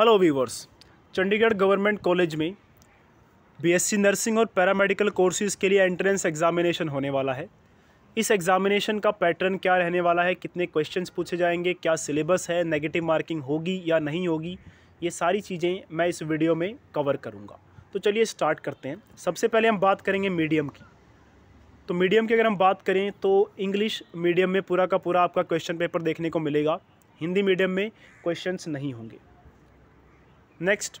hello viewers Chandigarh government college में BSc nursing और paramedical courses के लिए एंट्रेंस एग्ज़ामिनेशन होने वाला है इस एग्ज़ामिनेशन का पैटर्न क्या रहने वाला है कितने क्वेश्चंस पूछे जाएंगे क्या सिलेबस है नेगेटिव मार्किंग होगी या नहीं होगी ये सारी चीज़ें मैं इस वीडियो में कवर करूँगा तो चलिए स्टार्ट करते हैं सबसे पहले हम बात करेंगे मीडियम की तो मीडियम की अगर हम बात करें तो इंग्लिश मीडियम में पूरा का पूरा आपका क्वेश्चन पेपर देखने को मिलेगा हिंदी मीडियम में क्वेश्चंस नहीं होंगे नेक्स्ट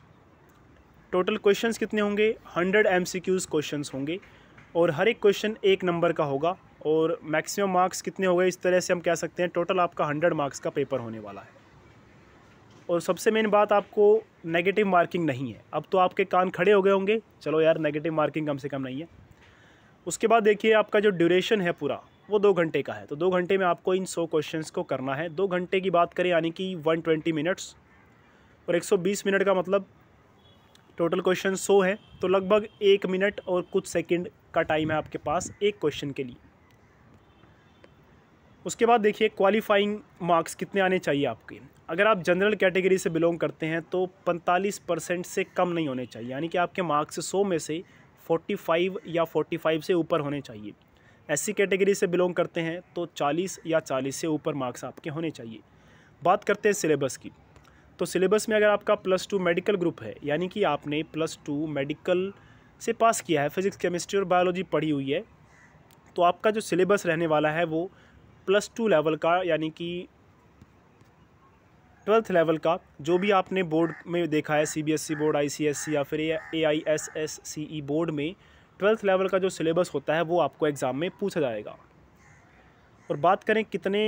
टोटल क्वेश्चंस कितने होंगे hundred M C Qs question होंगे और हर एक क्वेश्चन एक नंबर का होगा और मैक्सिमम मार्क्स कितने हो गए इस तरह से हम कह सकते हैं टोटल आपका हंड्रेड मार्क्स का पेपर होने वाला है और सबसे मेन बात आपको नेगेटिव मार्किंग नहीं है अब तो आपके कान खड़े हो गए होंगे चलो यार नेगेटिव मार्किंग कम से कम नहीं है उसके बाद देखिए आपका जो ड्यूरेशन है पूरा वो दो घंटे का है तो दो घंटे में आपको इन सौ क्वेश्चंस को करना है दो घंटे की बात करें यानी कि वन ट्वेंटी मिनट्स और 120 मिनट का मतलब टोटल क्वेश्चन सौ है तो लगभग एक मिनट और कुछ सेकंड का टाइम है आपके पास एक क्वेश्चन के लिए उसके बाद देखिए क्वालिफाइंग मार्क्स कितने आने चाहिए आपके अगर आप जनरल कैटेगरी से बिलोंग करते हैं तो 45 परसेंट से कम नहीं होने चाहिए यानी कि आपके मार्क्स सौ में से 45 या 45 से ऊपर होने चाहिए ऐसी कैटेगरी से बिलोंग करते हैं तो 40 या 40 से ऊपर मार्क्स आपके होने चाहिए बात करते हैं सिलेबस की तो सिलेबस में अगर आपका प्लस टू मेडिकल ग्रुप है यानी कि आपने प्लस टू मेडिकल से पास किया है फिजिक्स केमिस्ट्री और बायोलॉजी पढ़ी हुई है तो आपका जो सिलेबस रहने वाला है वो प्लस टू लेवल का यानी कि ट्वेल्थ लेवल का जो भी आपने बोर्ड में देखा है सीबीएसई बोर्ड आईसीएसई या फिर A I S S C E board में ट्वेल्थ लेवल का जो सिलेबस होता है वो आपको एग्ज़ाम में पूछा जाएगा और बात करें कितने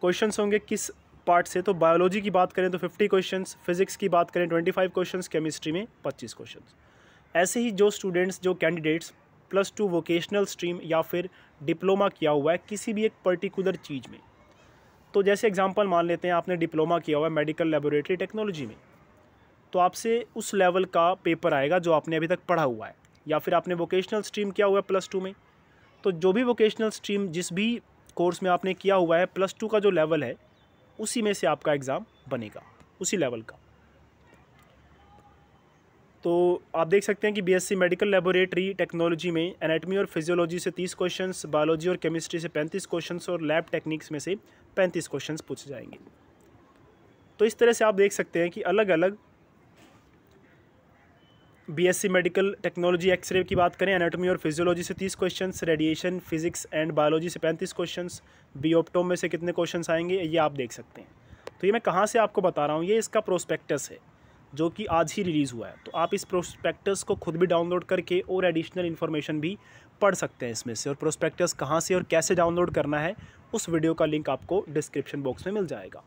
क्वेश्चंस होंगे किस पार्ट से तो बायोलॉजी की बात करें तो फिफ्टी क्वेश्चन फिजिक्स की बात करें ट्वेंटी फाइव क्वेश्चन केमिस्ट्री में पच्चीस क्वेश्चन ऐसे ही जो स्टूडेंट्स जो candidates plus two vocational stream या फिर डिप्लोमा किया हुआ है किसी भी एक पर्टिकुलर चीज़ में तो जैसे एग्जांपल मान लेते हैं आपने डिप्लोमा किया हुआ है मेडिकल लेबोरेटरी टेक्नोलॉजी में तो आपसे उस लेवल का पेपर आएगा जो आपने अभी तक पढ़ा हुआ है या फिर आपने वोकेशनल स्ट्रीम किया हुआ है प्लस टू में तो जो भी वोकेशनल स्ट्रीम जिस भी कोर्स में आपने किया हुआ है प्लस टू का जो लेवल है उसी में से आपका एग्ज़ाम बनेगा उसी लेवल का तो आप देख सकते हैं कि बीएससी मेडिकल लेबोरेटरी टेक्नोलॉजी में एनाटॉमी और फिजियोलॉजी से 30 क्वेश्चंस बायोलॉजी और केमिस्ट्री से 35 क्वेश्चंस और लैब टेक्निक्स में से 35 क्वेश्चंस पूछे जाएंगे तो इस तरह से आप देख सकते हैं कि अलग अलग बीएससी मेडिकल टेक्नोलॉजी एक्सरे की बात करें एनाटॉमी और फिजियोलॉजी से तीस question radiation physics and biology से पैंतीस क्वेश्चन बी में से कितने क्वेश्चन आएंगे ये आप देख सकते हैं तो ये मैं कहाँ से आपको बता रहा हूँ ये इसका प्रोस्पेक्टस है जो कि आज ही रिलीज़ हुआ है तो आप इस प्रोस्पेक्टस को खुद भी डाउनलोड करके और एडिशनल इन्फॉर्मेशन भी पढ़ सकते हैं इसमें से और प्रोस्पेक्टस कहाँ से और कैसे डाउनलोड करना है उस वीडियो का लिंक आपको डिस्क्रिप्शन बॉक्स में मिल जाएगा